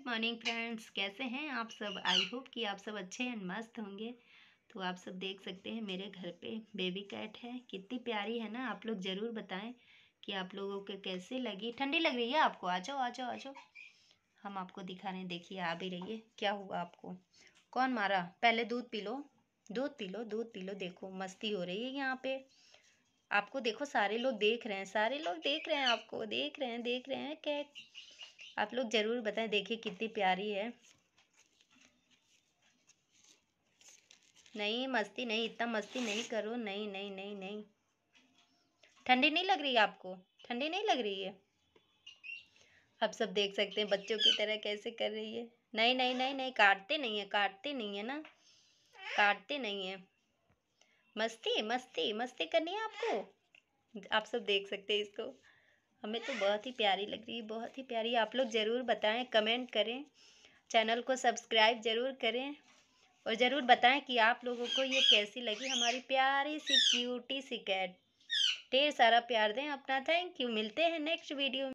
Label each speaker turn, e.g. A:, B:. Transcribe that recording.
A: good morning friends कैसे हैं आप सब आई होप कि आप सब अच्छे एंड मस्त होंगे तो आप सब देख सकते हैं मेरे घर पे बेबी कैट है कितनी प्यारी है ना आप लोग ज़रूर बताएं कि आप लोगों को कैसे लगी ठंडी लग रही है आपको आ जाओ आ जाओ आ जाओ हम आपको दिखा रहे हैं देखिए आ भी रही है क्या हुआ आपको कौन मारा पहले दूध पी लो दूध पी लो दूध पी लो देखो मस्ती हो रही है यहाँ पे आपको देखो सारे लोग देख रहे हैं सारे लोग देख रहे हैं आपको देख रहे हैं देख रहे हैं कैट आप लोग ज़रूर बताएं देखिए कितनी प्यारी है नहीं मस्ती नहीं इतना मस्ती नहीं करो नहीं नहीं नहीं नहीं ठंडी नहीं लग रही है आपको ठंडी नहीं लग रही है आप सब देख सकते हैं बच्चों की तरह कैसे कर रही है नहीं नहीं नहीं नहीं काटते नहीं है काटते नहीं है ना काटते नहीं है मस्ती मस्ती मस्ती करनी है आपको आप सब देख सकते हैं इसको हमें तो बहुत ही प्यारी लग रही है बहुत ही प्यारी आप लोग ज़रूर बताएं कमेंट करें चैनल को सब्सक्राइब ज़रूर करें और ज़रूर बताएं कि आप लोगों को ये कैसी लगी हमारी प्यारी सी क्यूटी सी कैट ढेर सारा प्यार दें अपना थैंक यू मिलते हैं नेक्स्ट वीडियो